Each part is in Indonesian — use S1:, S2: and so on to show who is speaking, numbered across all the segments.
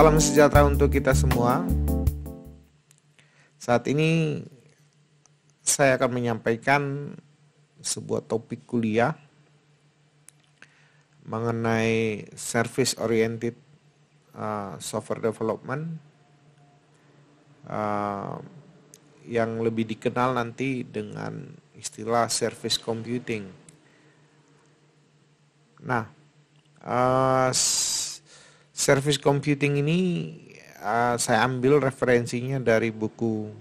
S1: Salam sejahtera untuk kita semua. Saat ini saya akan menyampaikan sebuah topik kuliah mengenai service oriented uh, software development uh, yang lebih dikenal nanti dengan istilah service computing. Nah, uh, service computing ini uh, saya ambil referensinya dari buku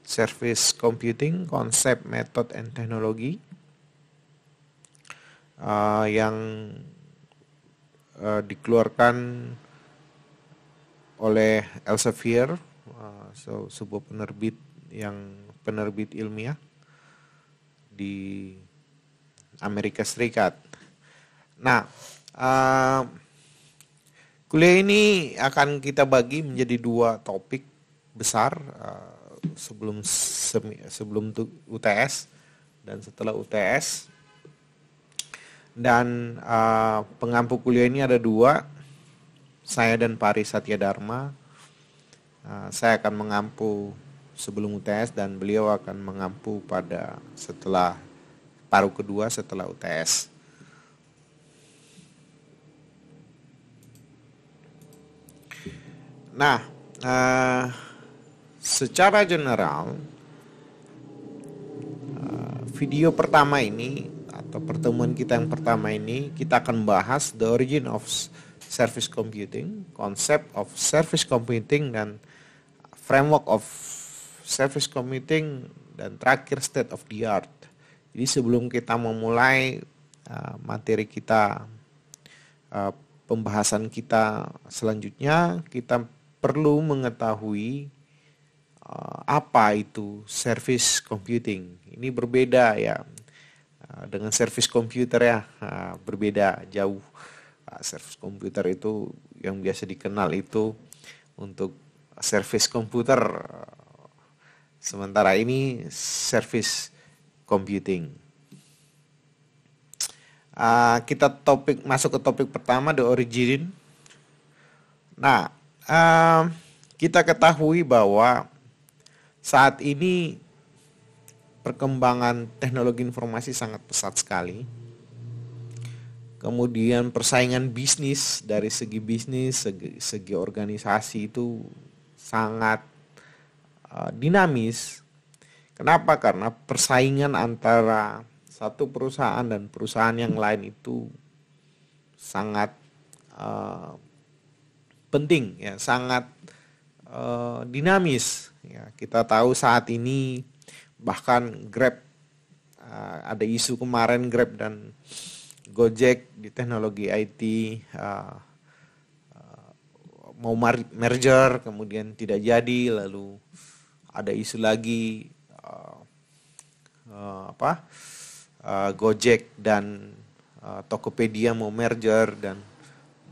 S1: Service Computing, Konsep, Metode, and Teknologi uh, eh, yang uh, dikeluarkan oleh Elsevier, so, sebuah penerbit yang penerbit ilmiah di Amerika Serikat. Nah, uh, Kuliah ini akan kita bagi menjadi dua topik besar eh, sebelum semi, sebelum UTS dan setelah UTS. Dan eh, pengampu kuliah ini ada dua, saya dan Pari Satya Dharma. Eh, saya akan mengampu sebelum UTS dan beliau akan mengampu pada setelah paruh kedua setelah UTS. Nah, uh, secara general uh, video pertama ini atau pertemuan kita yang pertama ini kita akan bahas the origin of service computing, konsep of service computing dan framework of service computing dan terakhir state of the art. Jadi sebelum kita memulai uh, materi kita uh, pembahasan kita selanjutnya kita perlu mengetahui uh, apa itu service computing. Ini berbeda ya uh, dengan service computer ya, uh, berbeda jauh. service computer itu yang biasa dikenal itu untuk service komputer. Sementara ini service computing. kita topik masuk ke topik pertama the origin. Nah, uh, kita ketahui bahwa saat ini perkembangan teknologi informasi sangat pesat sekali. Kemudian persaingan bisnis dari segi bisnis, segi, segi organisasi itu sangat uh, dinamis. Kenapa? Karena persaingan antara satu perusahaan dan perusahaan yang lain itu sangat uh, penting ya sangat uh, dinamis ya kita tahu saat ini bahkan Grab uh, ada isu kemarin Grab dan Gojek di teknologi IT uh, eh, mau merger kemudian tidak jadi lalu ada isu lagi uh, uh, apa uh, Gojek dan Tokopedia mau merger dan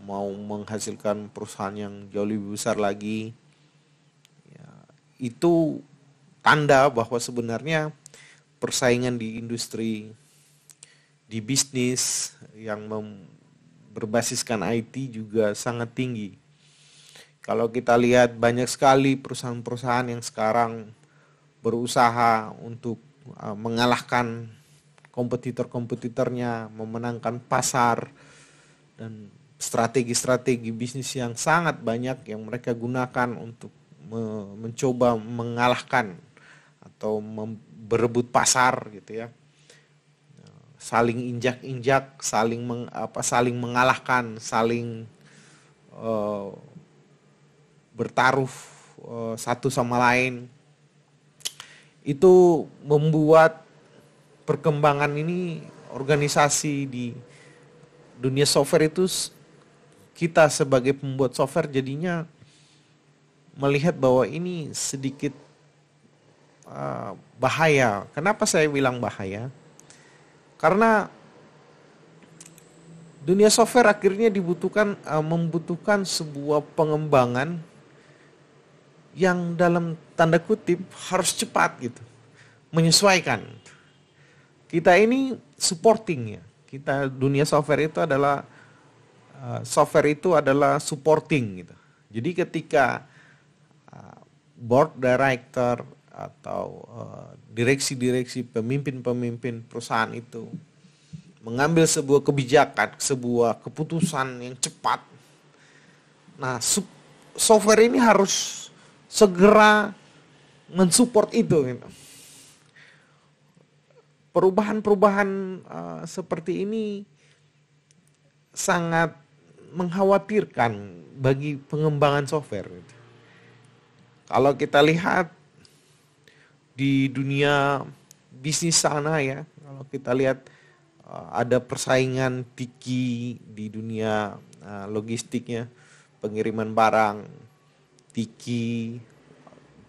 S1: mau menghasilkan perusahaan yang jauh lebih besar lagi ya, itu tanda bahwa sebenarnya persaingan di industri di bisnis yang berbasiskan IT juga sangat tinggi kalau kita lihat banyak sekali perusahaan-perusahaan yang sekarang berusaha untuk e, mengalahkan kompetitor-kompetitornya, memenangkan pasar dan strategi-strategi bisnis yang sangat banyak yang mereka gunakan untuk me mencoba mengalahkan atau berebut pasar gitu ya saling injak-injak saling meng, apa saling mengalahkan saling uh, bertaruh uh, satu sama lain itu membuat perkembangan ini organisasi di dunia software itu kita sebagai pembuat software jadinya melihat bahwa ini sedikit uh, bahaya. Kenapa saya bilang bahaya? Karena dunia software akhirnya dibutuhkan uh, membutuhkan sebuah pengembangan yang dalam tanda kutip harus cepat gitu. Menyesuaikan. Kita ini supporting ya. Kita dunia software itu adalah Eh, software itu adalah supporting gitu. Jadi ketika eh, board director atau eh, direksi-direksi pemimpin-pemimpin perusahaan itu mengambil sebuah kebijakan, sebuah keputusan yang cepat. Nah, software ini harus segera mensupport itu. Gitu. Perubahan-perubahan uh, seperti ini sangat mengkhawatirkan bagi pengembangan software. Kalau kita lihat di dunia bisnis sana ya, kalau kita lihat uh, ada persaingan tiki di dunia uh, logistiknya, pengiriman barang, tiki,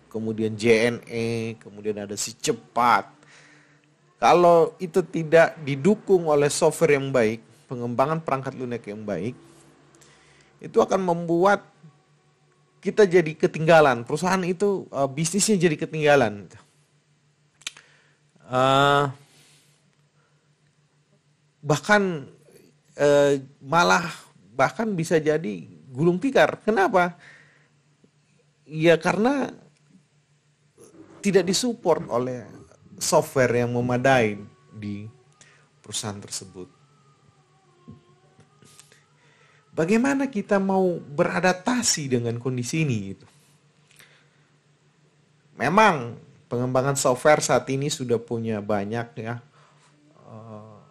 S1: kemudian JNE, kemudian ada si cepat. Kalau itu tidak didukung oleh software yang baik, pengembangan perangkat lunak yang baik, itu akan membuat kita jadi ketinggalan. Perusahaan itu uh, bisnisnya jadi ketinggalan. Uh, bahkan uh, malah bahkan bisa jadi gulung tikar. Kenapa? Ya karena tidak disupport oleh software yang memadai di perusahaan tersebut. Bagaimana kita mau beradaptasi dengan kondisi ini gitu. Memang pengembangan software saat ini sudah punya banyak ya uh,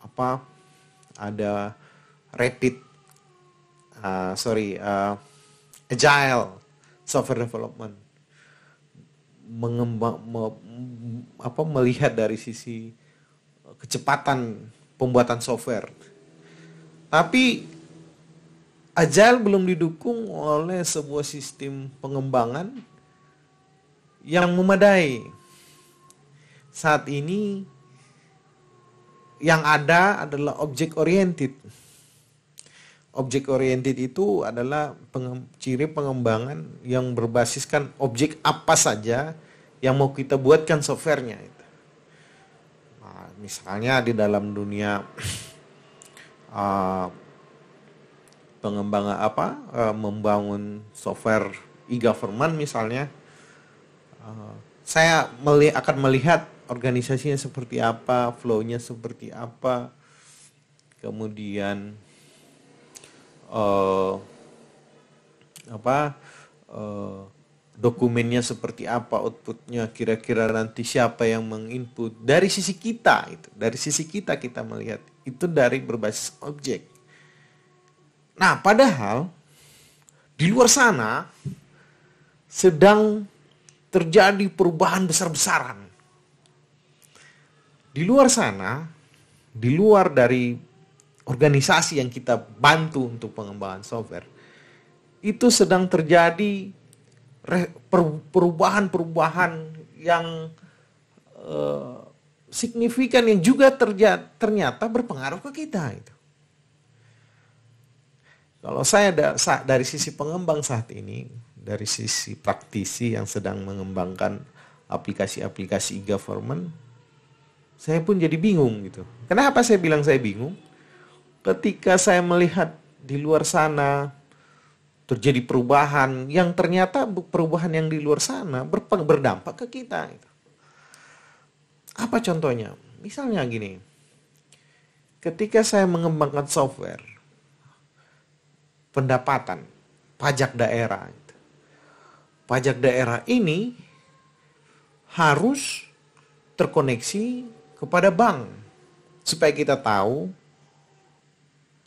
S1: apa ada rapid, uh, sorry uh, agile software development mengembang me, apa melihat dari sisi kecepatan pembuatan software tapi Agile belum didukung oleh sebuah sistem pengembangan yang memadai. Saat ini yang ada adalah object oriented. Object oriented itu adalah ciri pengembangan yang berbasiskan objek apa saja yang mau kita buatkan softwarenya. Nah, misalnya di dalam dunia uh, pengembangan apa eh, membangun software e-government misalnya eh, saya meli akan melihat organisasinya seperti apa flownya seperti apa kemudian uh, apa uh, dokumennya seperti apa outputnya kira-kira nanti siapa yang menginput dari sisi kita itu dari sisi kita kita melihat itu dari berbasis objek Nah, padahal di luar sana sedang terjadi perubahan besar-besaran. Di luar sana, di luar dari organisasi yang kita bantu untuk pengembangan software, itu sedang terjadi perubahan-perubahan yang eh, signifikan yang juga ternyata berpengaruh ke kita. Gitu. Kalau saya da dari sisi pengembang saat ini, dari sisi praktisi yang sedang mengembangkan aplikasi-aplikasi e-government, saya pun jadi bingung gitu. Kenapa saya bilang saya bingung? Ketika saya melihat di luar sana terjadi perubahan yang ternyata perubahan yang di luar sana berdampak ke kita. Gitu. Apa contohnya? Misalnya gini, ketika saya mengembangkan software, pendapatan, pajak daerah. Pajak daerah ini harus terkoneksi kepada bank supaya kita tahu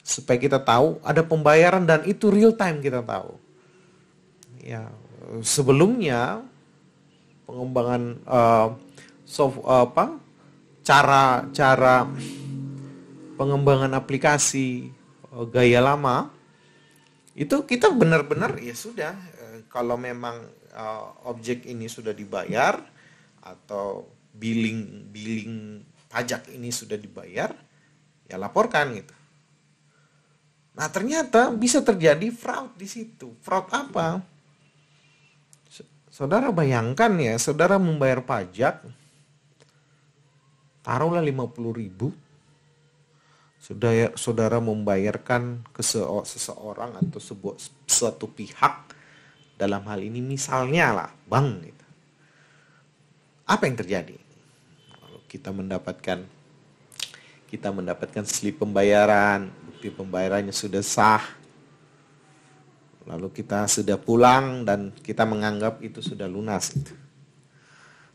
S1: supaya kita tahu ada pembayaran dan itu real time kita tahu. Ya, sebelumnya pengembangan uh, eh, soft uh, eh, apa cara-cara pengembangan aplikasi uh, gaya lama itu kita benar-benar ya sudah eh, kalau memang uh, objek ini sudah dibayar atau billing billing pajak ini sudah dibayar ya laporkan gitu nah ternyata bisa terjadi fraud di situ fraud apa saudara bayangkan ya saudara membayar pajak taruhlah lima puluh ribu saudara saudara membayarkan ke seseorang atau sebuah suatu pihak dalam hal ini misalnya lah bank gitu. apa yang terjadi kalau kita mendapatkan kita mendapatkan slip pembayaran bukti pembayarannya sudah sah lalu kita sudah pulang dan kita menganggap itu sudah lunas gitu.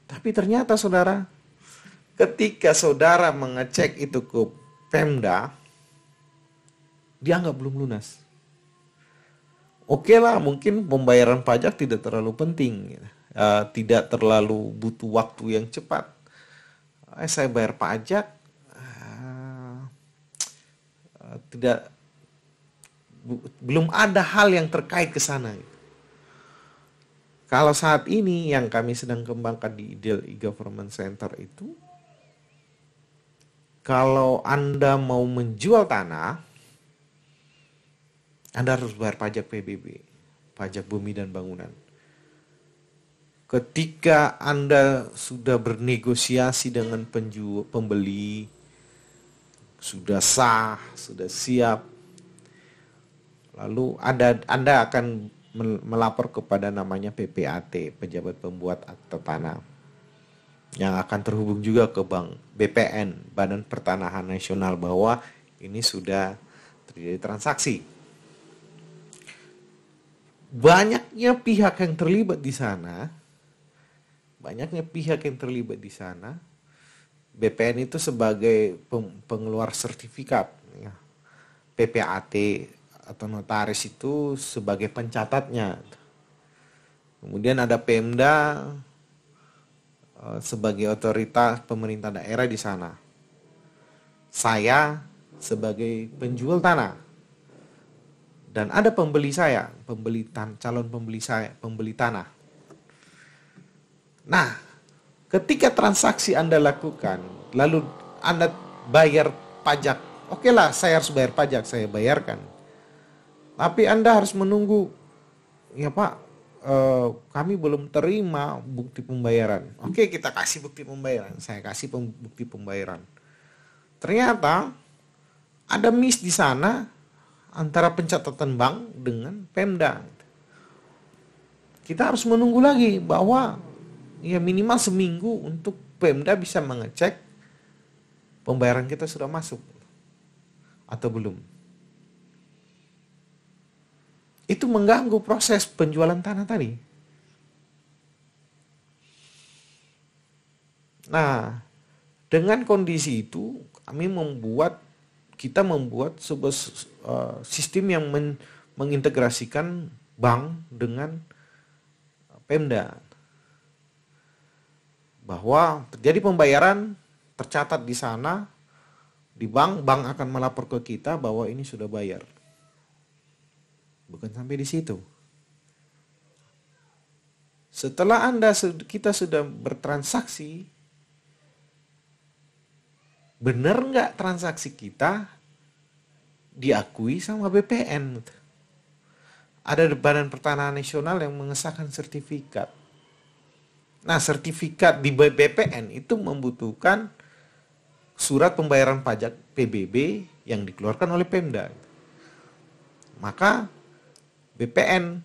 S1: tapi ternyata saudara ketika saudara mengecek itu ke Pemda dianggap belum lunas. Oke okay lah, mungkin pembayaran pajak tidak terlalu penting, uh, tidak terlalu butuh waktu yang cepat. Eh, saya bayar pajak uh, tidak bu, belum ada hal yang terkait ke sana. Kalau saat ini yang kami sedang kembangkan di Ideal e-Government Center itu kalau Anda mau menjual tanah, Anda harus bayar pajak PBB, pajak bumi dan bangunan. Ketika Anda sudah bernegosiasi dengan penjual, pembeli, sudah sah, sudah siap, lalu Anda, Anda akan melapor kepada namanya PPAT, pejabat pembuat akta tanah yang akan terhubung juga ke bank BPN Badan Pertanahan Nasional bahwa ini sudah terjadi transaksi. Banyaknya pihak yang terlibat di sana, banyaknya pihak yang terlibat di sana, BPN itu sebagai pengeluar sertifikat, ya. PPAT atau notaris itu sebagai pencatatnya. Kemudian ada Pemda, Eh, sebagai otoritas pemerintah daerah di sana. Saya sebagai penjual tanah. Dan ada pembeli saya, pembeli tan calon pembeli saya, pembeli tanah. Nah, ketika transaksi Anda lakukan, lalu Anda bayar pajak. Oke lah, saya harus bayar pajak, saya bayarkan. Tapi Anda harus menunggu, ya Pak, Eh, kami belum terima bukti pembayaran. Oke, okay, kita kasih bukti pembayaran. Saya kasih pem bukti pembayaran. Ternyata ada miss di sana antara pencatatan bank dengan Pemda. Kita harus menunggu lagi bahwa ya minimal seminggu untuk Pemda bisa mengecek pembayaran kita sudah masuk atau belum itu mengganggu proses penjualan tanah tadi. Nah, dengan kondisi itu kami membuat kita membuat sebuah uh, sistem yang men, mengintegrasikan bank dengan Pemda bahwa terjadi pembayaran tercatat di sana di bank bank akan melapor ke kita bahwa ini sudah bayar Bukan sampai di situ. Setelah Anda kita sudah bertransaksi, benar nggak transaksi kita diakui sama BPN? Ada Badan Pertanahan Nasional yang mengesahkan sertifikat. Nah, sertifikat di BPN itu membutuhkan surat pembayaran pajak PBB yang dikeluarkan oleh Pemda. Maka BPN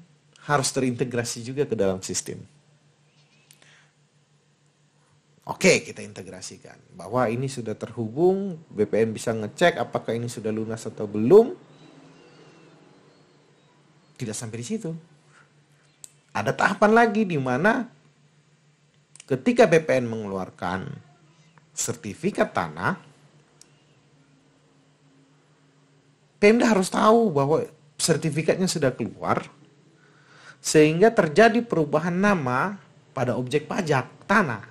S1: harus terintegrasi juga ke dalam sistem. Oke, kita integrasikan bahwa ini sudah terhubung, BPN bisa ngecek apakah ini sudah lunas atau belum. Tidak sampai di situ. Ada tahapan lagi di mana ketika BPN mengeluarkan sertifikat tanah, Pemda harus tahu bahwa sertifikatnya sudah keluar sehingga terjadi perubahan nama pada objek pajak tanah.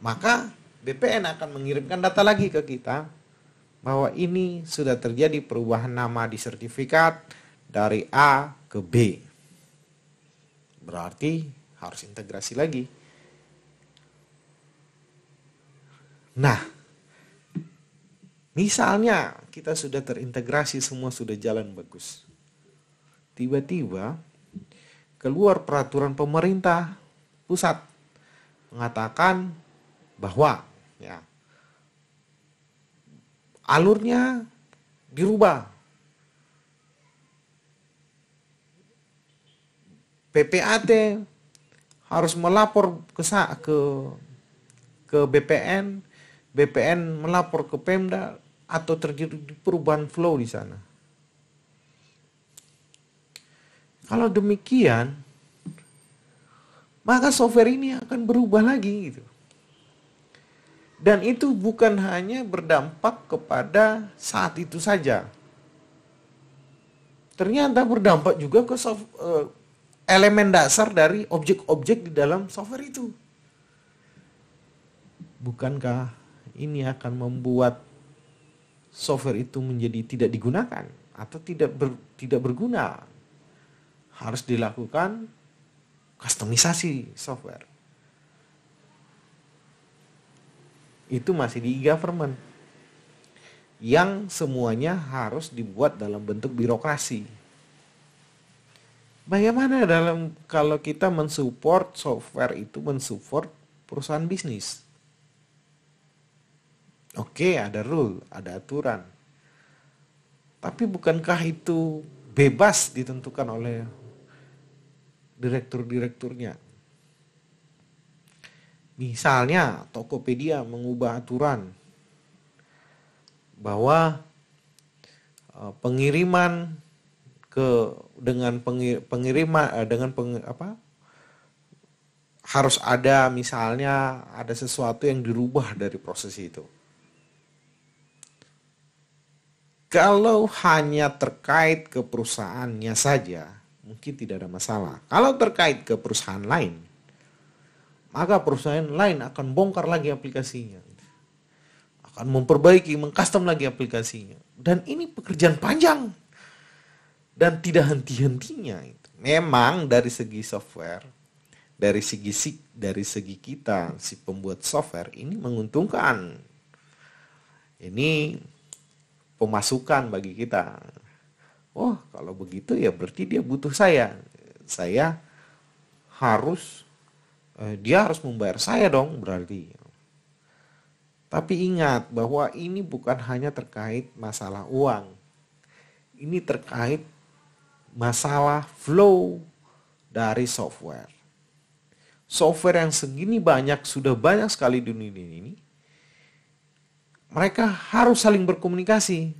S1: Maka BPN akan mengirimkan data lagi ke kita bahwa ini sudah terjadi perubahan nama di sertifikat dari A ke B. Berarti harus integrasi lagi. Nah, misalnya kita sudah terintegrasi semua sudah jalan bagus. Tiba-tiba keluar peraturan pemerintah pusat mengatakan bahwa ya alurnya dirubah. PPAT harus melapor ke ke ke BPN, BPN melapor ke Pemda, atau terjadi perubahan flow di sana. Kalau demikian, maka software ini akan berubah lagi gitu. Dan itu bukan hanya berdampak kepada saat itu saja. Ternyata berdampak juga ke soft, uh, eh, elemen dasar dari objek-objek di dalam software itu. Bukankah ini akan membuat software itu menjadi tidak digunakan atau tidak ber, tidak berguna harus dilakukan kustomisasi software itu masih di e-government yang semuanya harus dibuat dalam bentuk birokrasi bagaimana dalam kalau kita mensupport software itu mensupport perusahaan bisnis Oke, okay, ada rule, ada aturan. Tapi bukankah itu bebas ditentukan oleh direktur-direkturnya? Misalnya Tokopedia mengubah aturan bahwa e, pengiriman ke dengan pengir pengiriman e, dengan peng, apa harus ada misalnya ada sesuatu yang dirubah dari proses itu Kalau hanya terkait ke perusahaannya saja, mungkin tidak ada masalah. Kalau terkait ke perusahaan lain, maka perusahaan lain akan bongkar lagi aplikasinya. Akan memperbaiki, mengcustom lagi aplikasinya. Dan ini pekerjaan panjang. Dan tidak henti-hentinya. Memang dari segi software, dari segi dari segi kita si pembuat software ini menguntungkan. Ini pemasukan bagi kita. Oh, kalau begitu ya berarti dia butuh saya. Saya harus eh, dia harus membayar saya dong berarti. Tapi ingat bahwa ini bukan hanya terkait masalah uang. Ini terkait masalah flow dari software. Software yang segini banyak sudah banyak sekali di dunia ini mereka harus saling berkomunikasi.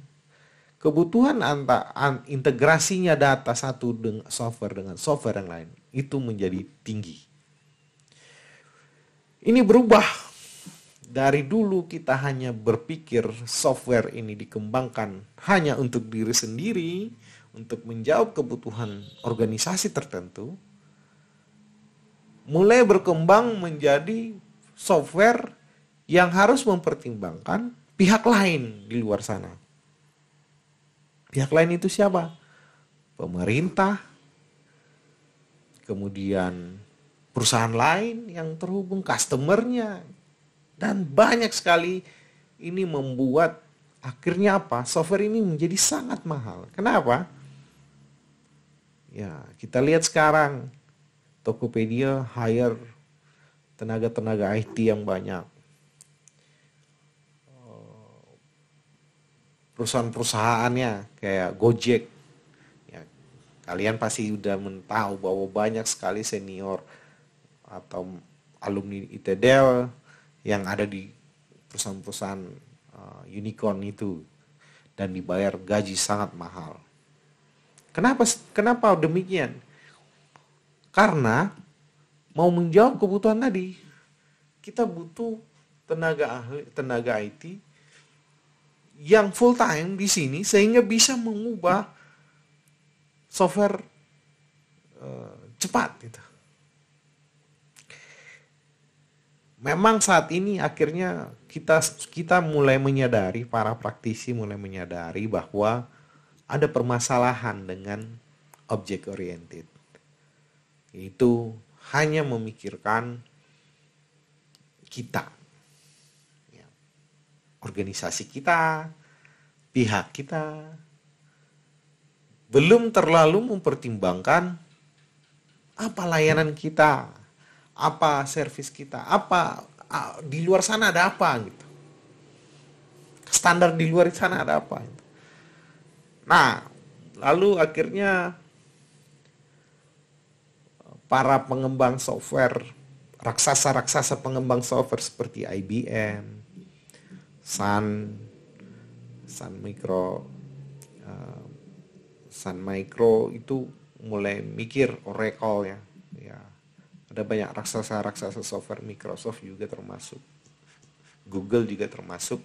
S1: Kebutuhan anta, an, integrasinya data satu dengan software dengan software yang lain itu menjadi tinggi. Ini berubah dari dulu kita hanya berpikir software ini dikembangkan hanya untuk diri sendiri, untuk menjawab kebutuhan organisasi tertentu, mulai berkembang menjadi software yang harus mempertimbangkan pihak lain di luar sana. Pihak lain itu siapa? Pemerintah, kemudian perusahaan lain yang terhubung, customernya, dan banyak sekali ini membuat akhirnya apa? Software ini menjadi sangat mahal. Kenapa? Ya, kita lihat sekarang Tokopedia hire tenaga-tenaga IT yang banyak. perusahaan-perusahaannya kayak Gojek. Ya, kalian pasti udah mentahu bahwa banyak sekali senior atau alumni ITDL yang ada di perusahaan-perusahaan uh, unicorn itu dan dibayar gaji sangat mahal. Kenapa kenapa demikian? Karena mau menjawab kebutuhan tadi, kita butuh tenaga ahli, tenaga IT yang full time di sini sehingga bisa mengubah software uh, cepat gitu. Memang saat ini akhirnya kita kita mulai menyadari para praktisi mulai menyadari bahwa ada permasalahan dengan object oriented. Itu hanya memikirkan kita organisasi kita, pihak kita, belum terlalu mempertimbangkan apa layanan kita, apa servis kita, apa di luar sana ada apa gitu. Standar di luar sana ada apa gitu. Nah, lalu akhirnya para pengembang software raksasa-raksasa pengembang software seperti IBM, Sun, Sun Micro, eh, Sun Micro itu mulai mikir Oracle oh, ya, ya ada banyak raksasa-raksasa software Microsoft juga termasuk Google juga termasuk.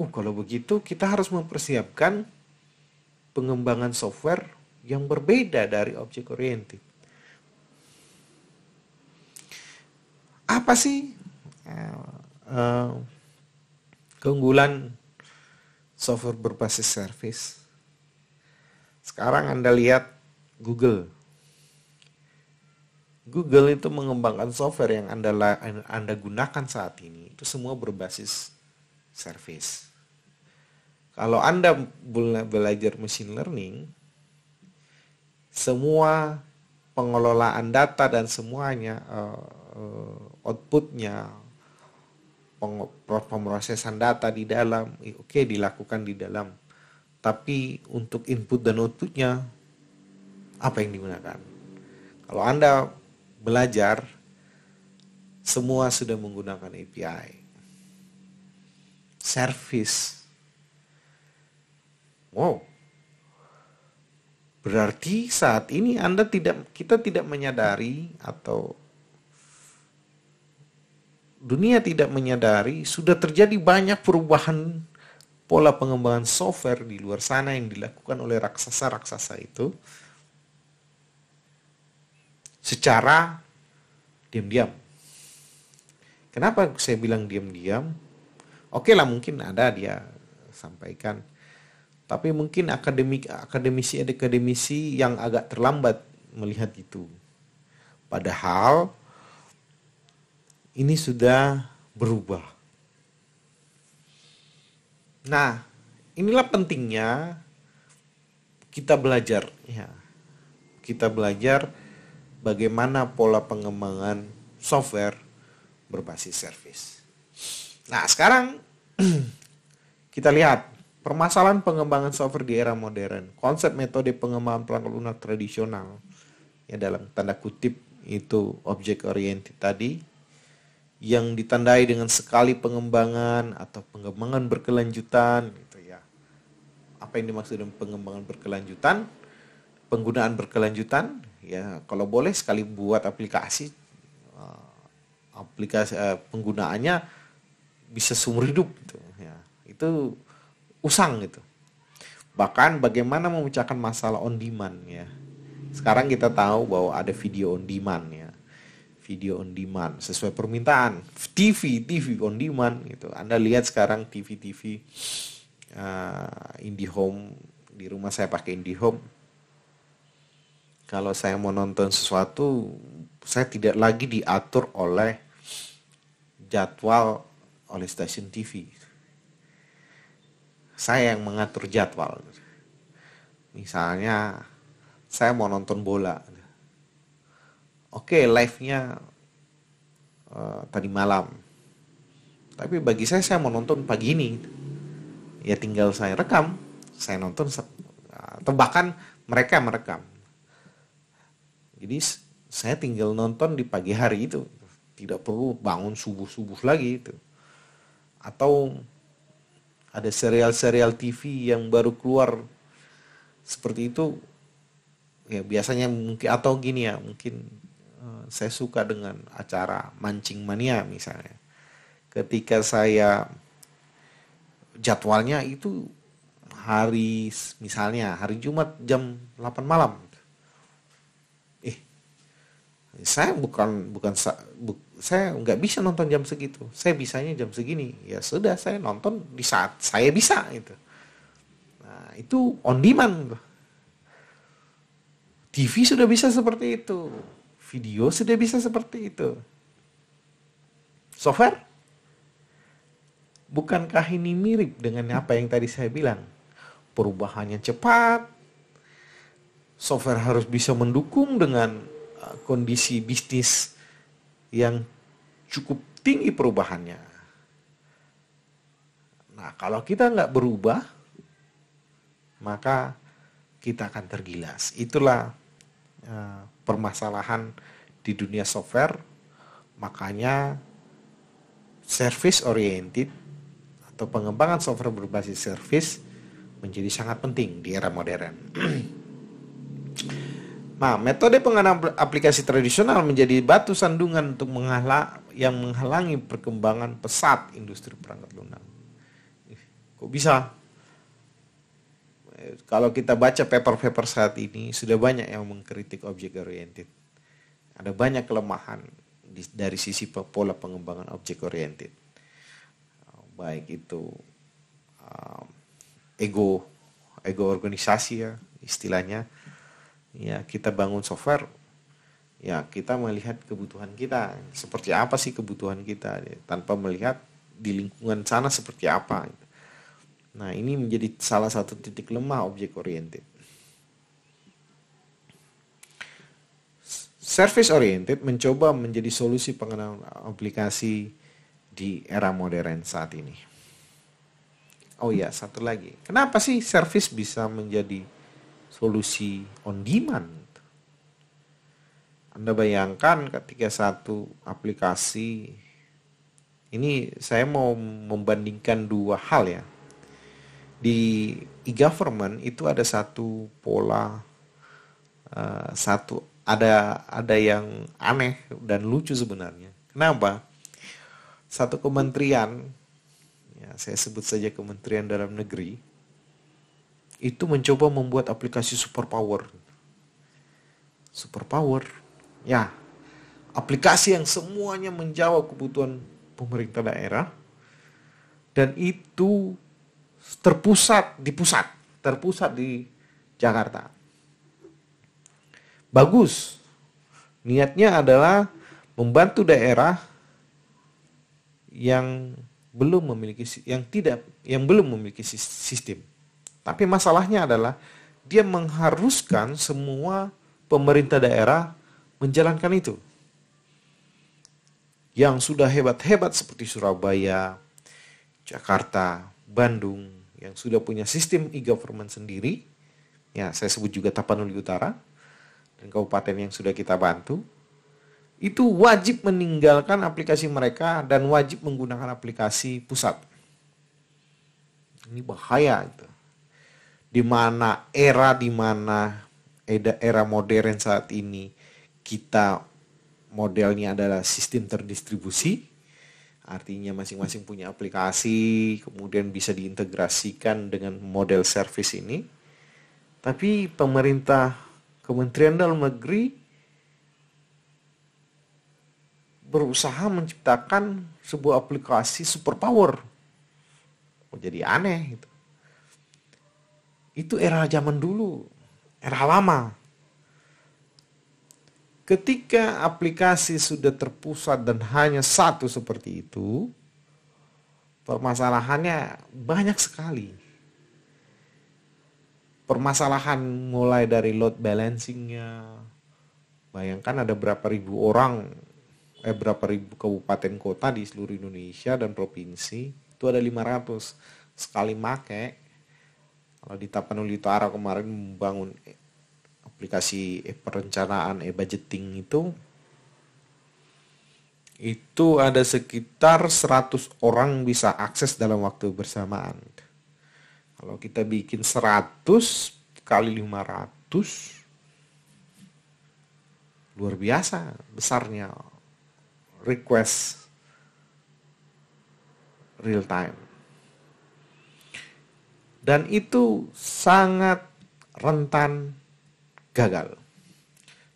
S1: uh, kalau begitu kita harus mempersiapkan pengembangan software yang berbeda dari objek oriented. Apa sih uh, uh, keunggulan software berbasis service. Sekarang Anda lihat Google. Google itu mengembangkan software yang Anda Anda gunakan saat ini itu semua berbasis service. Kalau Anda belajar machine learning, semua pengelolaan data dan semuanya eh, eh, outputnya pemrosesan data di dalam, oke okay, dilakukan di dalam. Tapi untuk input dan outputnya, apa yang digunakan? Kalau Anda belajar, semua sudah menggunakan API. Service. Wow. Berarti saat ini Anda tidak kita tidak menyadari atau dunia tidak menyadari sudah terjadi banyak perubahan pola pengembangan software di luar sana yang dilakukan oleh raksasa-raksasa itu secara diam-diam. Kenapa saya bilang diam-diam? Oke lah mungkin ada dia sampaikan. Tapi mungkin akademik akademisi akademisi yang agak terlambat melihat itu. Padahal ini sudah berubah. Nah, inilah pentingnya kita belajar ya. Kita belajar bagaimana pola pengembangan software berbasis service. Nah, sekarang kita lihat permasalahan pengembangan software di era modern. Konsep metode pengembangan perangkat lunak tradisional ya dalam tanda kutip itu object oriented tadi yang ditandai dengan sekali pengembangan atau pengembangan berkelanjutan gitu ya. Apa yang dimaksud dengan pengembangan berkelanjutan? Penggunaan berkelanjutan ya kalau boleh sekali buat aplikasi eh, aplikasi eh, penggunaannya bisa seumur hidup gitu ya. Itu usang gitu. Bahkan bagaimana memecahkan masalah on demand ya. Sekarang kita tahu bahwa ada video on demand ya video on demand sesuai permintaan TV TV on demand gitu Anda lihat sekarang TV TV uh, eh, IndiHome di rumah saya pakai IndiHome kalau saya mau nonton sesuatu saya tidak lagi diatur oleh jadwal oleh stasiun TV saya yang mengatur jadwal misalnya saya mau nonton bola oke okay, live-nya uh, tadi malam. Tapi bagi saya saya mau nonton pagi ini. Ya tinggal saya rekam, saya nonton atau eh, bahkan mereka merekam. Jadi saya tinggal nonton di pagi hari itu. Tidak perlu bangun subuh-subuh lagi itu. Atau ada serial-serial TV yang baru keluar seperti itu ya biasanya mungkin atau gini ya mungkin saya suka dengan acara mancing mania misalnya. Ketika saya jadwalnya itu hari misalnya hari Jumat jam 8 malam. Eh, saya bukan bukan bu, saya nggak bisa nonton jam segitu. Saya bisanya jam segini. Ya sudah saya nonton di saat saya bisa itu Nah, itu on demand. TV sudah bisa seperti itu video sudah bisa seperti itu. Software? Bukankah ini mirip dengan apa yang tadi saya bilang? Perubahannya cepat, software harus bisa mendukung dengan uh, kondisi bisnis yang cukup tinggi perubahannya. Nah, kalau kita nggak berubah, maka kita akan tergilas. Itulah uh, permasalahan di dunia software makanya service oriented atau pengembangan software berbasis service menjadi sangat penting di era modern. Nah, metode pengenalan aplikasi tradisional menjadi batu sandungan untuk menghala yang menghalangi perkembangan pesat industri perangkat lunak. Kok bisa? kalau kita baca paper-paper saat ini sudah banyak yang mengkritik objek oriented. Ada banyak kelemahan dari sisi pola pengembangan objek oriented. Baik itu eh, ego ego organisasi ya istilahnya. Ya, kita bangun software ya kita melihat kebutuhan kita. Seperti apa sih kebutuhan kita tanpa melihat di lingkungan sana seperti apa gitu Nah, ini menjadi salah satu titik lemah objek oriented. Service oriented mencoba menjadi solusi pengenalan aplikasi di era modern saat ini. Oh iya, satu lagi. Kenapa sih service bisa menjadi solusi on demand? Anda bayangkan ketika satu aplikasi ini saya mau membandingkan dua hal ya di e-government itu ada satu pola uh, satu ada ada yang aneh dan lucu sebenarnya. Kenapa? Satu kementerian ya saya sebut saja Kementerian Dalam Negeri itu mencoba membuat aplikasi superpower. Superpower. Ya. Aplikasi yang semuanya menjawab kebutuhan pemerintah daerah dan itu terpusat di pusat, terpusat di Jakarta. Bagus. Niatnya adalah membantu daerah yang belum memiliki yang tidak yang belum memiliki sistem. Tapi masalahnya adalah dia mengharuskan semua pemerintah daerah menjalankan itu. Yang sudah hebat-hebat seperti Surabaya, Jakarta, Bandung yang sudah punya sistem e-government sendiri, ya saya sebut juga Tapanuli Utara, dan kabupaten yang sudah kita bantu, itu wajib meninggalkan aplikasi mereka dan wajib menggunakan aplikasi pusat. Ini bahaya itu. Di mana era di mana era modern saat ini kita modelnya adalah sistem terdistribusi, Artinya masing-masing punya aplikasi, kemudian bisa diintegrasikan dengan model service ini. Tapi pemerintah Kementerian Dalam Negeri berusaha menciptakan sebuah aplikasi superpower. Oh, jadi aneh gitu. Itu era zaman dulu, era lama. Ketika aplikasi sudah terpusat dan hanya satu seperti itu, permasalahannya banyak sekali. Permasalahan mulai dari load balancingnya, bayangkan ada berapa ribu orang, eh berapa ribu kabupaten kota di seluruh Indonesia dan provinsi, itu ada 500 sekali make. Kalau di Tapanuli Utara kemarin membangun aplikasi e perencanaan e-budgeting itu itu ada sekitar 100 orang bisa akses dalam waktu bersamaan. Kalau kita bikin 100 kali 500 luar biasa besarnya request real time. Dan itu sangat rentan gagal.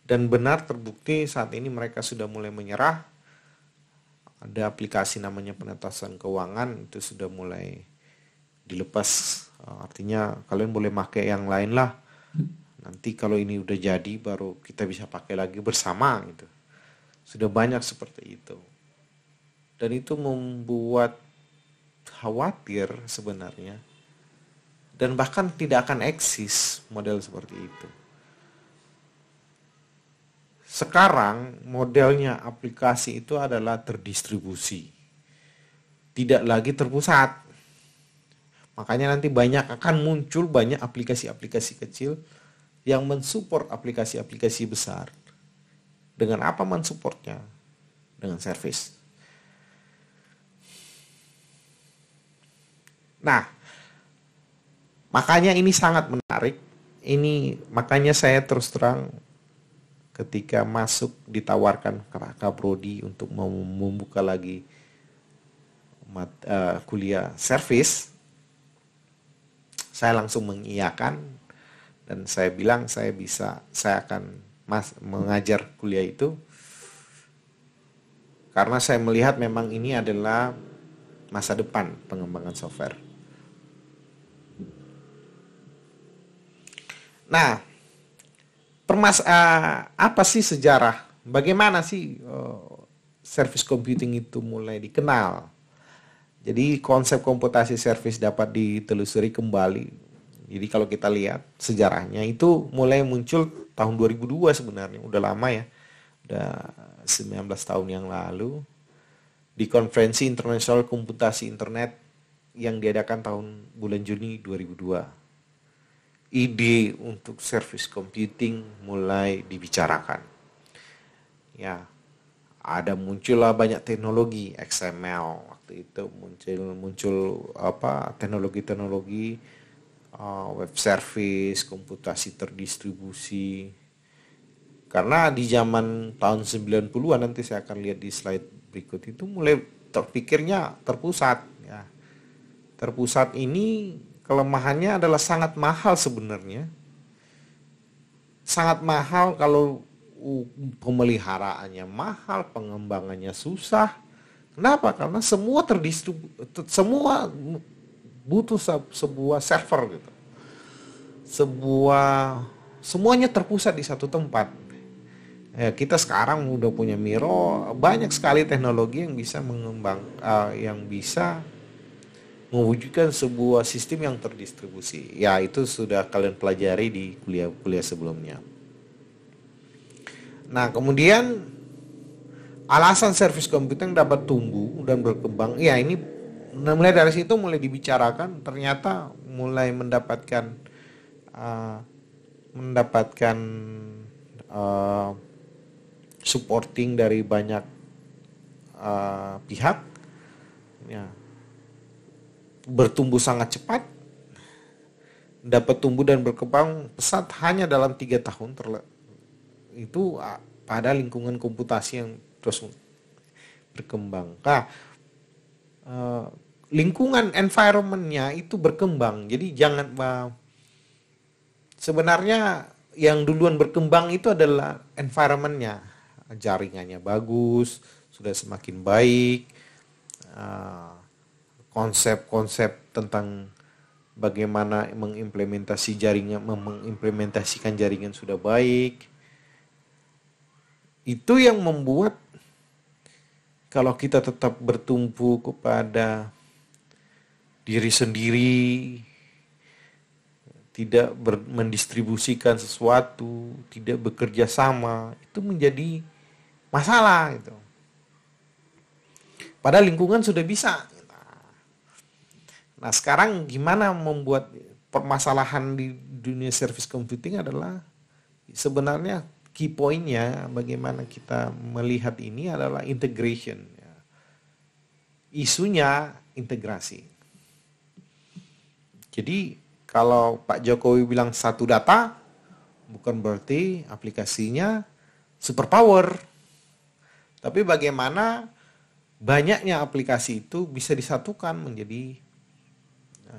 S1: Dan benar terbukti saat ini mereka sudah mulai menyerah. Ada aplikasi namanya penetasan keuangan itu sudah mulai dilepas. Eh, artinya kalian boleh pakai yang lain lah. Nanti kalau ini udah jadi baru kita bisa pakai lagi bersama gitu. Sudah banyak seperti itu. Dan itu membuat khawatir sebenarnya dan bahkan tidak akan eksis model seperti itu. Sekarang modelnya aplikasi itu adalah terdistribusi. Tidak lagi terpusat. Makanya nanti banyak akan muncul banyak aplikasi-aplikasi kecil yang mensupport aplikasi-aplikasi besar. Dengan apa mensupportnya? Dengan service. Nah, makanya ini sangat menarik. Ini makanya saya terus terang ketika masuk ditawarkan Prodi untuk membuka lagi mat, uh, kuliah service, saya langsung mengiyakan dan saya bilang saya bisa, saya akan mas, mengajar kuliah itu karena saya melihat memang ini adalah masa depan pengembangan software. Nah, permas uh, apa sih sejarah? Bagaimana sih uh, service computing itu mulai dikenal? Jadi konsep komputasi service dapat ditelusuri kembali. Jadi kalau kita lihat sejarahnya itu mulai muncul tahun 2002 sebenarnya, udah lama ya. Udah 19 tahun yang lalu di konferensi internasional komputasi internet yang diadakan tahun bulan Juni 2002 ide untuk service computing mulai dibicarakan. Ya, ada muncullah banyak teknologi XML waktu itu muncul muncul apa teknologi-teknologi uh, web service, komputasi terdistribusi. Karena di zaman tahun 90-an nanti saya akan lihat di slide berikut itu mulai terpikirnya terpusat ya. Terpusat ini kelemahannya adalah sangat mahal sebenarnya. Sangat mahal kalau pemeliharaannya mahal, pengembangannya susah. Kenapa? Karena semua terdistribusi, semua butuh sebuah server gitu. Sebuah semuanya terpusat di satu tempat. Ya, kita sekarang udah punya Miro, banyak sekali teknologi yang bisa mengembang uh, yang bisa mewujudkan sebuah sistem yang terdistribusi. Ya, itu sudah kalian pelajari di kuliah-kuliah sebelumnya. Nah, kemudian alasan service computing dapat tumbuh dan berkembang. Ya, ini mulai dari situ mulai dibicarakan, ternyata mulai mendapatkan uh, mendapatkan uh, supporting dari banyak uh, pihak. Ya, bertumbuh sangat cepat, dapat tumbuh dan berkembang pesat hanya dalam tiga tahun terle itu pada lingkungan komputasi yang terus berkembang. Nah, e, lingkungan environmentnya itu berkembang, jadi jangan sebenarnya yang duluan berkembang itu adalah environmentnya, jaringannya bagus, sudah semakin baik. Uh, konsep-konsep tentang bagaimana mengimplementasi jaringan mengimplementasikan jaringan sudah baik itu yang membuat kalau kita tetap bertumpu kepada diri sendiri tidak ber, mendistribusikan sesuatu tidak bekerja sama itu menjadi masalah gitu padahal lingkungan sudah bisa Nah sekarang gimana membuat permasalahan di dunia service computing adalah sebenarnya key pointnya bagaimana kita melihat ini adalah integration. Ya. Isunya integrasi. Jadi kalau Pak Jokowi bilang satu data, bukan berarti aplikasinya superpower. Tapi bagaimana banyaknya aplikasi itu bisa disatukan menjadi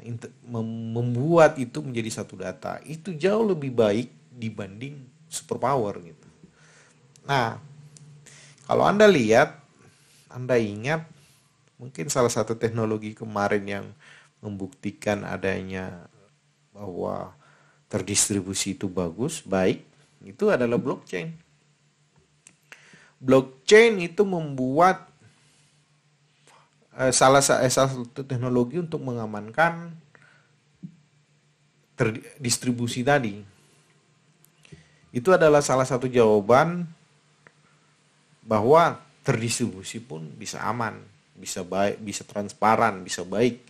S1: Eh, membuat itu menjadi satu data itu jauh lebih baik dibanding superpower gitu. Nah, kalau Anda lihat, Anda ingat mungkin salah satu teknologi kemarin yang membuktikan adanya bahwa terdistribusi itu bagus, baik, itu adalah blockchain. Blockchain itu membuat Eh, eh, salah, satu teknologi untuk mengamankan terdistribusi tadi. Itu adalah salah satu jawaban bahwa terdistribusi pun bisa aman, bisa baik, bisa transparan, bisa baik.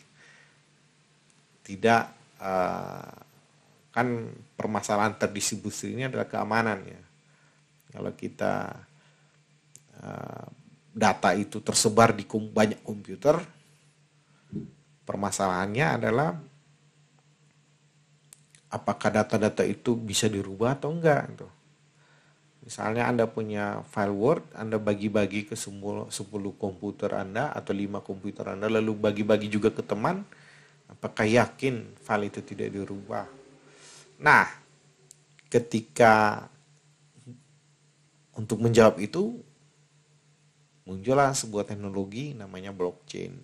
S1: Tidak eh, kan permasalahan terdistribusi ini adalah keamanan ya. Kalau kita data itu tersebar di banyak komputer, permasalahannya adalah apakah data-data itu bisa dirubah atau enggak. Gitu. Misalnya Anda punya file Word, Anda bagi-bagi ke 10 komputer Anda atau 5 komputer Anda, lalu bagi-bagi juga ke teman, apakah yakin file itu tidak dirubah. Nah, ketika untuk menjawab itu muncullah sebuah teknologi namanya blockchain.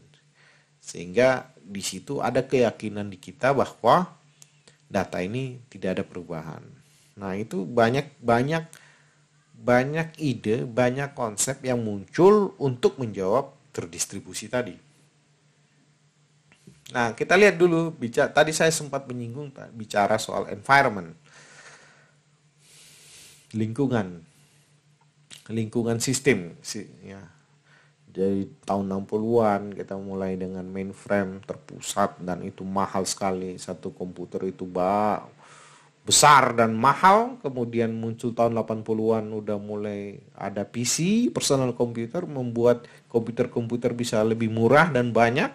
S1: Sehingga di situ ada keyakinan di kita bahwa data ini tidak ada perubahan. Nah, itu banyak banyak banyak ide, banyak konsep yang muncul untuk menjawab terdistribusi tadi. Nah, kita lihat dulu bicara tadi saya sempat menyinggung bicara soal environment. Lingkungan lingkungan sistem ya dari tahun 60-an kita mulai dengan mainframe terpusat dan itu mahal sekali satu komputer itu bak besar dan mahal kemudian muncul tahun 80-an udah mulai ada PC personal computer membuat komputer-komputer bisa lebih murah dan banyak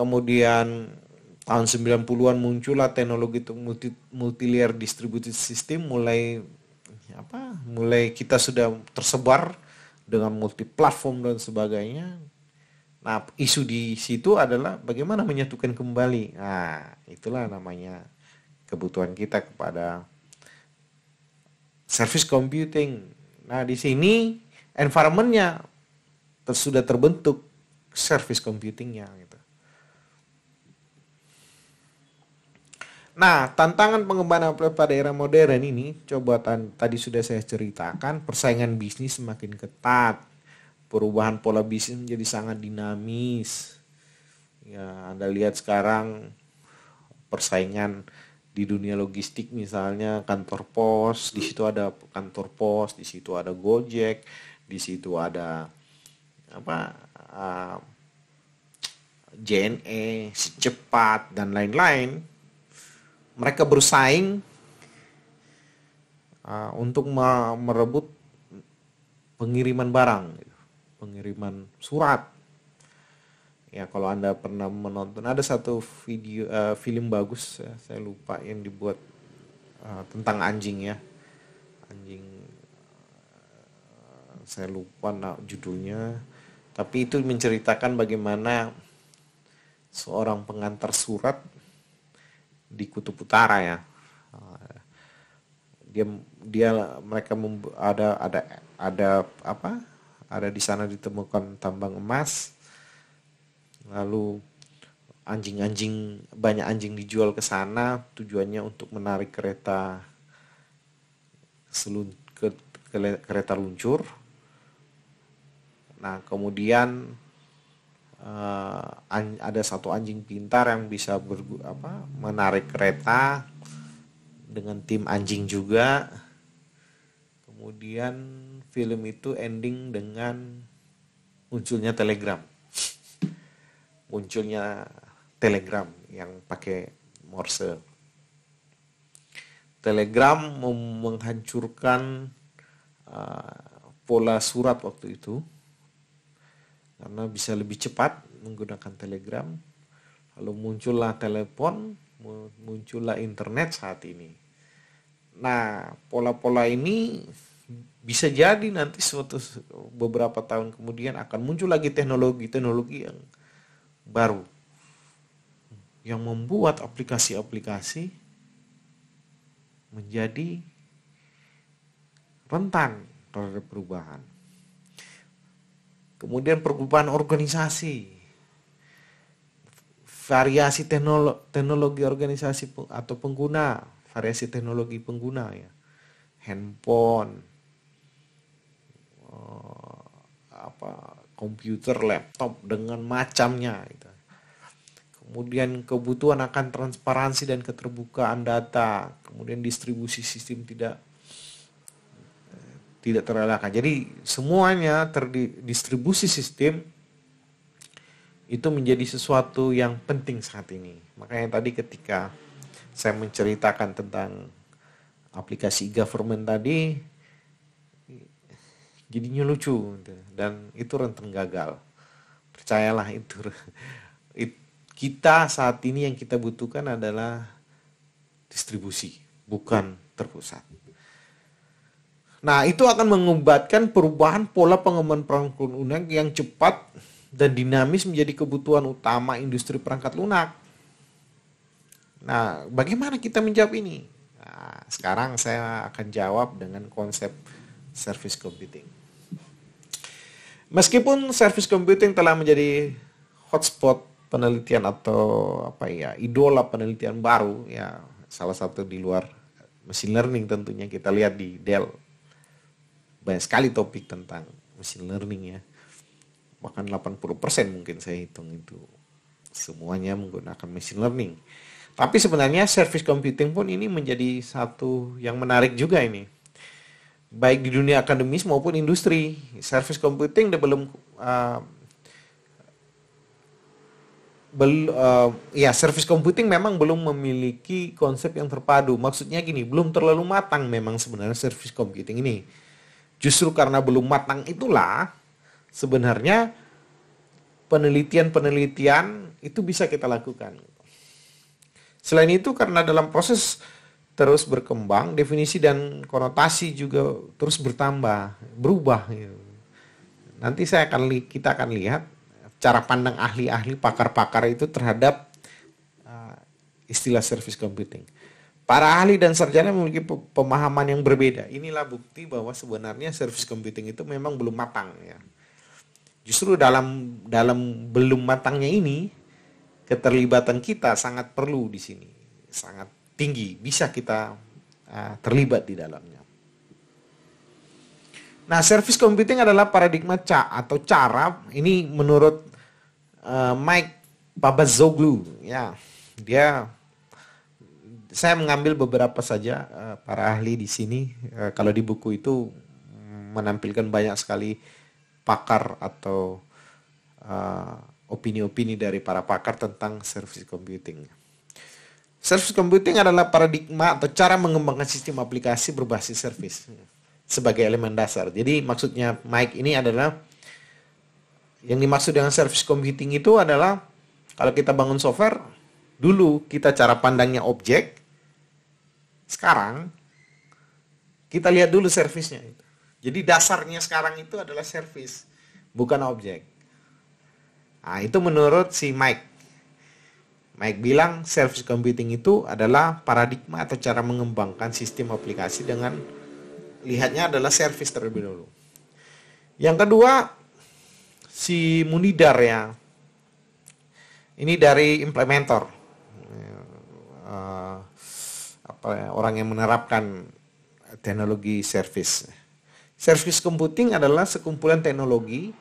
S1: kemudian tahun 90-an muncullah teknologi multi, multi layer distributed system mulai apa mulai kita sudah tersebar dengan multi platform dan sebagainya. Nah, isu di situ adalah bagaimana menyatukan kembali. Nah, itulah namanya kebutuhan kita kepada service computing. Nah, di sini environmentnya sudah terbentuk service computingnya. Gitu. Nah, tantangan pengembangan amplop pada era modern ini, coba tadi sudah saya ceritakan, persaingan bisnis semakin ketat. Perubahan pola bisnis menjadi sangat dinamis. Ya, Anda lihat sekarang persaingan di dunia logistik misalnya kantor pos, di situ ada kantor pos, di situ ada Gojek, di situ ada apa? Uh, ah, JNE, secepat dan lain-lain mereka bersaing uh, untuk merebut pengiriman barang, gitu. pengiriman surat. Ya kalau anda pernah menonton ada satu video uh, film bagus, ya, saya lupa yang dibuat uh, tentang anjing ya, anjing uh, saya lupa nah, judulnya, tapi itu menceritakan bagaimana seorang pengantar surat di kutub utara ya eh, dia dia mereka ada ada ada apa ada di sana ditemukan tambang emas lalu anjing-anjing banyak anjing dijual ke sana tujuannya untuk menarik kereta selun ke, ke kereta luncur nah kemudian Eh, an, ada satu anjing pintar yang bisa ber, apa, menarik kereta dengan tim anjing juga. Kemudian film itu ending dengan munculnya telegram. munculnya telegram yang pakai morse. Telegram menghancurkan uh, pola surat waktu itu karena bisa lebih cepat menggunakan Telegram. Lalu muncullah telepon, muncullah internet saat ini. Nah, pola-pola ini bisa jadi nanti suatu beberapa tahun kemudian akan muncul lagi teknologi-teknologi yang baru yang membuat aplikasi-aplikasi menjadi rentan terhadap perubahan. Kemudian perubahan organisasi, variasi teknologi, teknologi organisasi atau pengguna, variasi teknologi pengguna ya, handphone, eh, apa komputer, laptop dengan macamnya. Gitu. Kemudian kebutuhan akan transparansi dan keterbukaan data, kemudian distribusi sistem tidak tidak terelakkan. Jadi semuanya terdistribusi sistem itu menjadi sesuatu yang penting saat ini. Makanya tadi ketika saya menceritakan tentang aplikasi e-government tadi jadinya lucu gitu. dan itu rentan gagal. Percayalah itu. Kita saat ini yang kita butuhkan adalah distribusi, bukan terpusat. Nah, itu akan mengembatkan perubahan pola pengembangan perangkat lunak yang cepat dan dinamis menjadi kebutuhan utama industri perangkat lunak. Nah, bagaimana kita menjawab ini? Nah, sekarang saya akan jawab dengan konsep service computing. Meskipun service computing telah menjadi hotspot penelitian atau apa ya, idola penelitian baru ya, salah satu di luar machine learning tentunya kita lihat di Dell banyak sekali topik tentang machine learning ya bahkan 80% mungkin saya hitung itu semuanya menggunakan machine learning tapi sebenarnya service computing pun ini menjadi satu yang menarik juga ini baik di dunia akademis maupun industri service computing belum uh, bel, uh, ya service computing memang belum memiliki konsep yang terpadu. Maksudnya gini, belum terlalu matang memang sebenarnya service computing ini. Justru karena belum matang itulah sebenarnya penelitian-penelitian itu bisa kita lakukan. Selain itu karena dalam proses terus berkembang, definisi dan konotasi juga terus bertambah, berubah. Ya. Nanti saya akan kita akan lihat cara pandang ahli-ahli pakar-pakar itu terhadap uh, istilah service computing. Para ahli dan sarjana memiliki pemahaman yang berbeda. Inilah bukti bahwa sebenarnya service computing itu memang belum matang ya. Justru dalam dalam belum matangnya ini keterlibatan kita sangat perlu di sini, sangat tinggi, bisa kita uh, terlibat di dalamnya. Nah, service computing adalah paradigma ca atau cara ini menurut uh, Mike Babazoglu ya. Dia saya mengambil beberapa saja uh, para ahli di sini. Uh, kalau di buku itu mm, menampilkan banyak sekali pakar atau eh, opini-opini uh, dari para pakar tentang service computing. Service computing adalah paradigma atau cara mengembangkan sistem aplikasi berbasis service sebagai elemen dasar. Jadi maksudnya Mike ini adalah yang dimaksud dengan service computing itu adalah kalau kita bangun software dulu kita cara pandangnya objek, sekarang kita lihat dulu servisnya. Jadi dasarnya sekarang itu adalah servis, bukan objek. Nah, itu menurut si Mike. Mike bilang service computing itu adalah paradigma atau cara mengembangkan sistem aplikasi dengan lihatnya adalah service terlebih dahulu. Yang kedua, si Munidar ya. Ini dari implementer uh, apa ya, orang yang menerapkan teknologi service. Service computing adalah sekumpulan teknologi,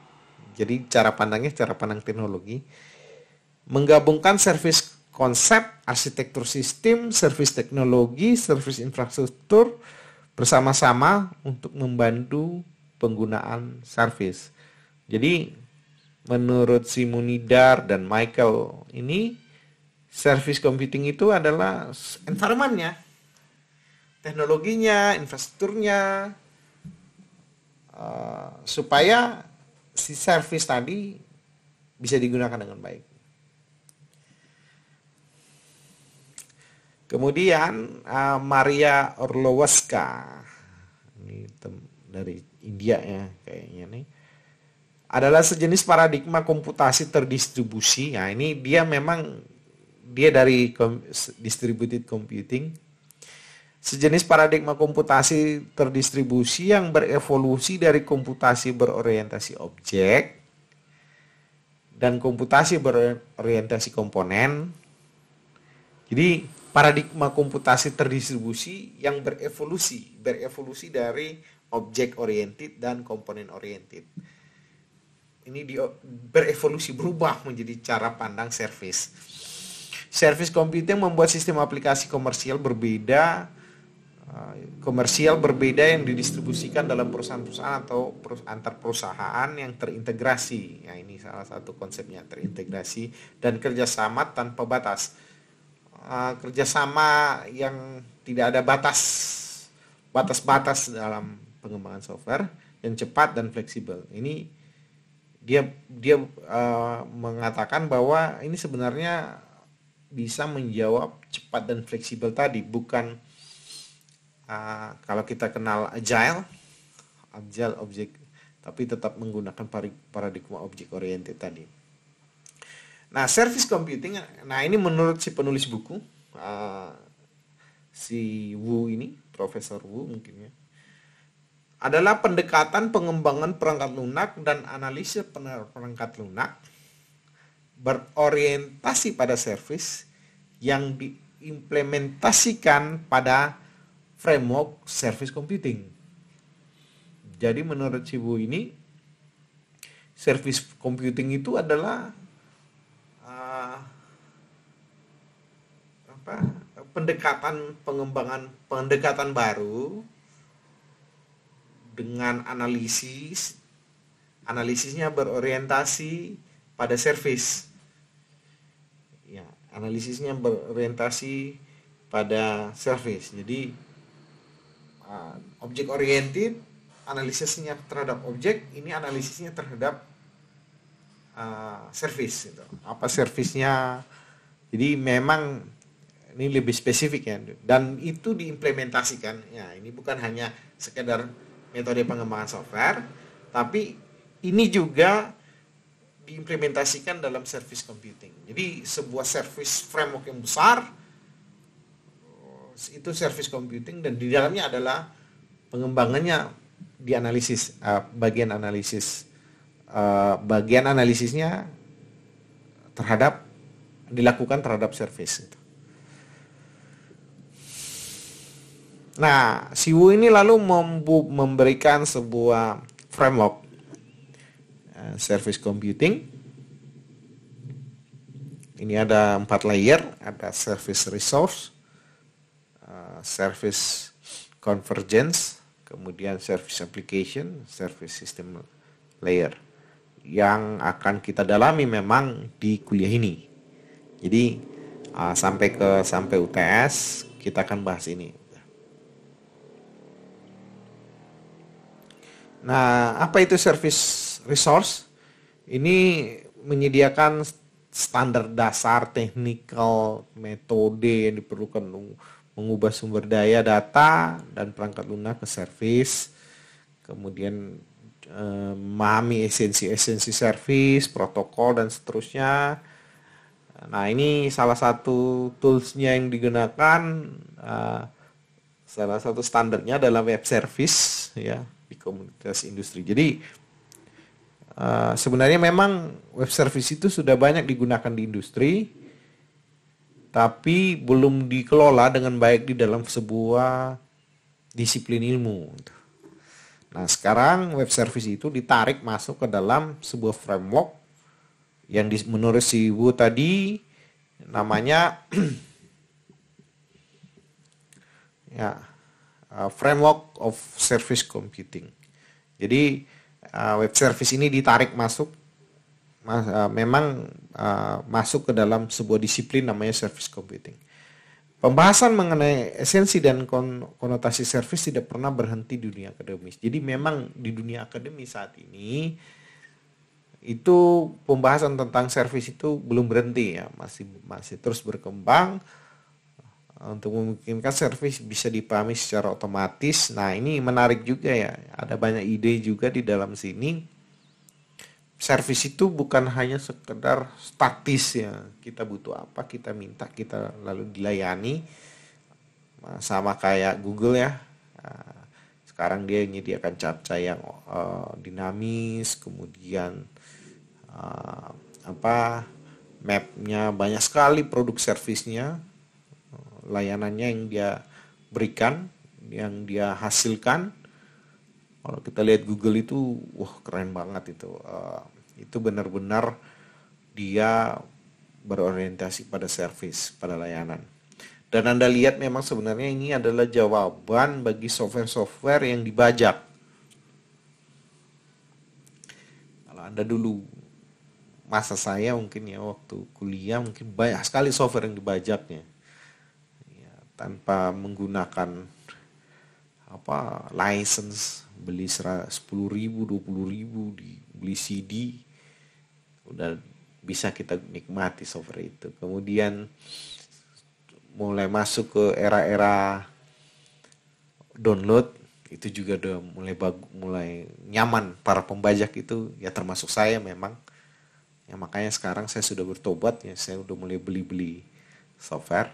S1: jadi cara pandangnya cara pandang teknologi, menggabungkan service konsep, arsitektur sistem, service teknologi, service infrastruktur bersama-sama untuk membantu penggunaan service. Jadi menurut Simonidar dan Michael ini service computing itu adalah environmentnya, teknologinya, investurnya, uh, eh, supaya si service tadi bisa digunakan dengan baik. Kemudian uh, Maria Orlowska ini dari India ya kayaknya nih adalah sejenis paradigma komputasi terdistribusi. Nah, ini dia memang dia dari distributed computing sejenis paradigma komputasi terdistribusi yang berevolusi dari komputasi berorientasi objek dan komputasi berorientasi komponen. Jadi paradigma komputasi terdistribusi yang berevolusi, berevolusi dari objek oriented dan komponen oriented. Ini di, berevolusi berubah menjadi cara pandang service. Service computing membuat sistem aplikasi komersial berbeda eh, komersial berbeda yang didistribusikan dalam perusahaan-perusahaan atau antar perusahaan yang terintegrasi. Ya, ini salah satu konsepnya terintegrasi dan kerjasama tanpa batas. Eh, kerjasama yang tidak ada batas, batas-batas dalam pengembangan software yang cepat dan fleksibel. Ini dia dia uh, mengatakan bahwa ini sebenarnya bisa menjawab cepat dan fleksibel tadi bukan uh, kalau kita kenal agile agile objek tapi tetap menggunakan paradigma objek oriented tadi nah service computing nah ini menurut si penulis buku uh, si Wu ini Profesor Wu mungkin ya adalah pendekatan pengembangan perangkat lunak dan analisis perangkat lunak berorientasi pada service yang diimplementasikan pada framework service computing. Jadi menurut Cibu ini service computing itu adalah uh, apa pendekatan pengembangan pendekatan baru dengan analisis analisisnya berorientasi pada service analisisnya berorientasi pada service jadi ah, objek oriented analisisnya terhadap objek ini analisisnya terhadap uh, service gitu. apa servisnya jadi memang ini lebih spesifik ya dan itu diimplementasikan ya ini bukan hanya sekedar metode pengembangan software tapi ini juga diimplementasikan dalam service computing. Jadi sebuah service framework yang besar eh, itu service computing dan di dalamnya adalah pengembangannya di analisis eh, bagian analisis eh, bagian analisisnya terhadap dilakukan terhadap service itu. Nah, Siwu ini lalu memberikan sebuah framework Eh, service computing. Ini ada empat layer, ada service resource, eh, service convergence, kemudian service application, service system layer yang akan kita dalami memang di kuliah ini. Jadi eh, sampai ke sampai UTS kita akan bahas ini. Nah, apa itu service resource ini menyediakan standar dasar teknikal metode yang diperlukan mengubah sumber daya data dan perangkat lunak ke service kemudian eh, esensi-esensi service protokol dan seterusnya nah ini salah satu toolsnya yang digunakan eh, salah satu standarnya adalah web service ya di komunitas industri jadi uh, sebenarnya memang web service itu sudah banyak digunakan di industri, tapi belum dikelola dengan baik di dalam sebuah disiplin ilmu. Nah sekarang web service itu ditarik masuk ke dalam sebuah framework yang di, menurut si Ibu tadi namanya ya uh, framework of service computing. Jadi Uh, web service ini ditarik masuk mas, uh, memang uh, masuk ke dalam sebuah disiplin namanya service computing. Pembahasan mengenai esensi dan kon konotasi service tidak pernah berhenti di dunia akademis. Jadi memang di dunia akademis saat ini itu pembahasan tentang service itu belum berhenti ya, masih masih terus berkembang untuk memungkinkan servis bisa dipahami secara otomatis. Nah, ini menarik juga ya. Ada banyak ide juga di dalam sini. Servis itu bukan hanya sekedar statis ya. Kita butuh apa, kita minta, kita lalu dilayani. Sama kayak Google ya. Sekarang dia menyediakan capca yang uh, dinamis, kemudian uh, apa mapnya banyak sekali produk servisnya layanannya yang dia berikan, yang dia hasilkan. Kalau kita lihat Google itu, wah keren banget itu. Uh, itu benar-benar dia berorientasi pada service, pada layanan. Dan Anda lihat memang sebenarnya ini adalah jawaban bagi software-software yang dibajak. Kalau Anda dulu masa saya mungkin ya waktu kuliah mungkin banyak sekali software yang dibajaknya tanpa menggunakan apa license beli sepuluh ribu dua puluh ribu beli CD udah bisa kita nikmati software itu kemudian mulai masuk ke era-era download itu juga udah mulai bagu, mulai nyaman para pembajak itu ya termasuk saya memang ya makanya sekarang saya sudah bertobat ya saya udah mulai beli-beli software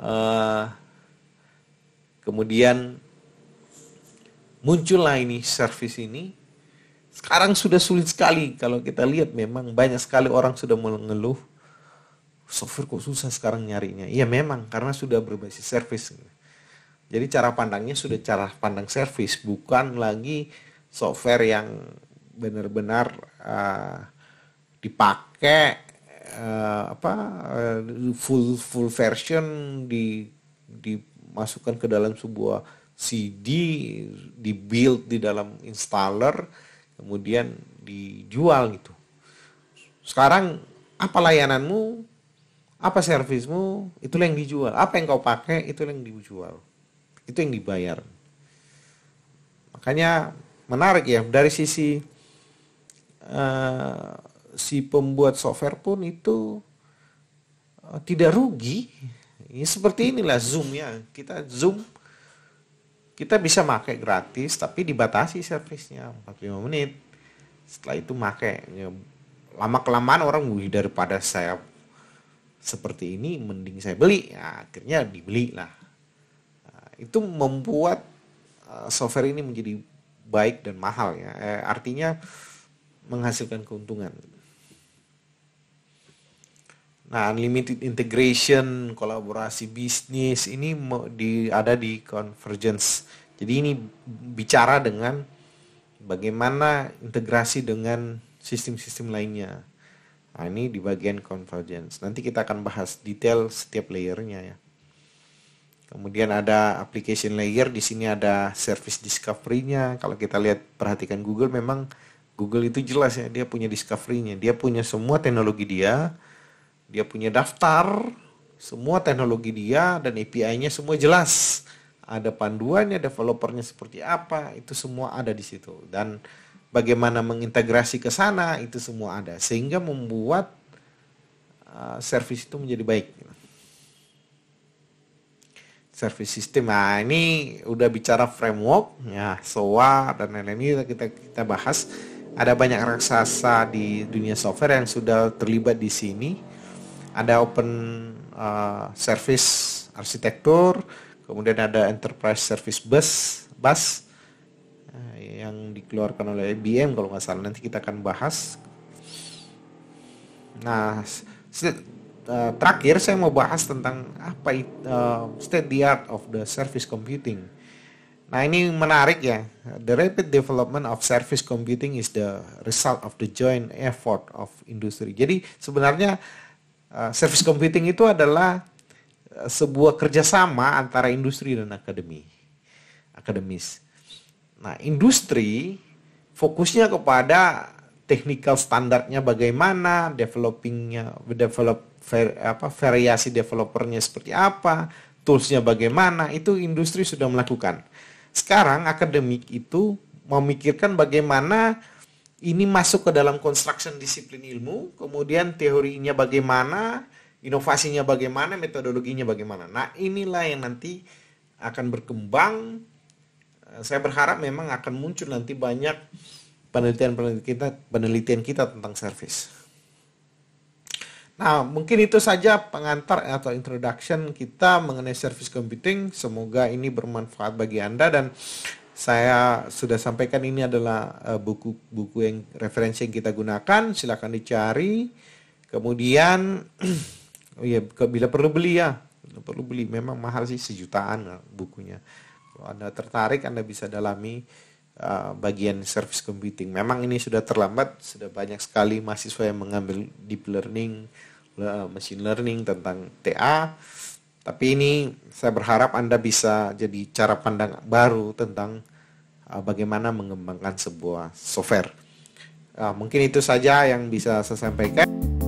S1: Eh, kemudian muncullah ini service ini sekarang sudah sulit sekali kalau kita lihat memang banyak sekali orang sudah mengeluh software kok susah sekarang nyarinya iya memang karena sudah berbasis service jadi cara pandangnya sudah cara pandang service bukan lagi software yang benar-benar uh, dipakai uh, apa uh, full full version di dimasukkan ke dalam sebuah CD di build di dalam installer kemudian dijual gitu sekarang apa layananmu apa servismu itu yang dijual apa yang kau pakai itu yang dijual itu yang dibayar makanya menarik ya dari sisi eh, si pembuat software pun itu eh, tidak rugi. Ya, seperti inilah Zoom ya. Kita Zoom kita bisa pakai gratis tapi dibatasi servisnya 45 menit. Setelah itu pakai ya, lama kelamaan orang beli daripada saya seperti ini mending saya beli. Ya, akhirnya dibeli lah. Nah, itu membuat eh, software ini menjadi baik dan mahal ya. Eh, artinya menghasilkan keuntungan. Nah, unlimited integration, kolaborasi bisnis ini di ada di convergence. Jadi ini bicara dengan bagaimana integrasi dengan sistem-sistem lainnya. Nah, ini di bagian convergence. Nanti kita akan bahas detail setiap layernya ya. Kemudian ada application layer, di sini ada service discovery-nya. Kalau kita lihat perhatikan Google memang Google itu jelas ya, dia punya discovery-nya. Dia punya semua teknologi dia, dia punya daftar semua teknologi dia dan API-nya semua jelas. Ada panduannya, developernya seperti apa, itu semua ada di situ. Dan bagaimana mengintegrasi ke sana, itu semua ada. Sehingga membuat uh, service itu menjadi baik. Service system, nah ini udah bicara framework, ya SOA dan lain-lain ini kita kita bahas. Ada banyak raksasa di dunia software yang sudah terlibat di sini ada open uh, service arsitektur, kemudian ada enterprise service bus, bus eh, yang dikeluarkan oleh IBM kalau nggak salah nanti kita akan bahas. Nah, eh, terakhir saya mau bahas tentang apa it, uh, state the art of the service computing. Nah ini menarik ya. The rapid development of service computing is the result of the joint effort of industry. Jadi sebenarnya Eh, service computing itu adalah eh, sebuah kerjasama antara industri dan akademi, akademis. Nah, industri fokusnya kepada technical standarnya bagaimana, developingnya, develop ver, apa variasi developernya seperti apa, toolsnya bagaimana, itu industri sudah melakukan. Sekarang akademik itu memikirkan bagaimana ini masuk ke dalam construction disiplin ilmu, kemudian teorinya bagaimana, inovasinya bagaimana, metodologinya bagaimana. Nah, inilah yang nanti akan berkembang. Eh, saya berharap memang akan muncul nanti banyak penelitian-penelitian kita, penelitian kita tentang service. Nah, mungkin itu saja pengantar atau introduction kita mengenai service computing. Semoga ini bermanfaat bagi Anda dan saya sudah sampaikan ini adalah buku-buku eh, yang referensi yang kita gunakan silahkan dicari kemudian oh ya bila perlu beli ya bila perlu beli memang mahal sih sejutaan bukunya kalau anda tertarik anda bisa dalami eh, bagian service computing memang ini sudah terlambat sudah banyak sekali mahasiswa yang mengambil deep learning eh, machine learning tentang TA tapi ini saya berharap Anda bisa jadi cara pandang baru tentang uh, bagaimana mengembangkan sebuah software. Uh, mungkin itu saja yang bisa saya sampaikan.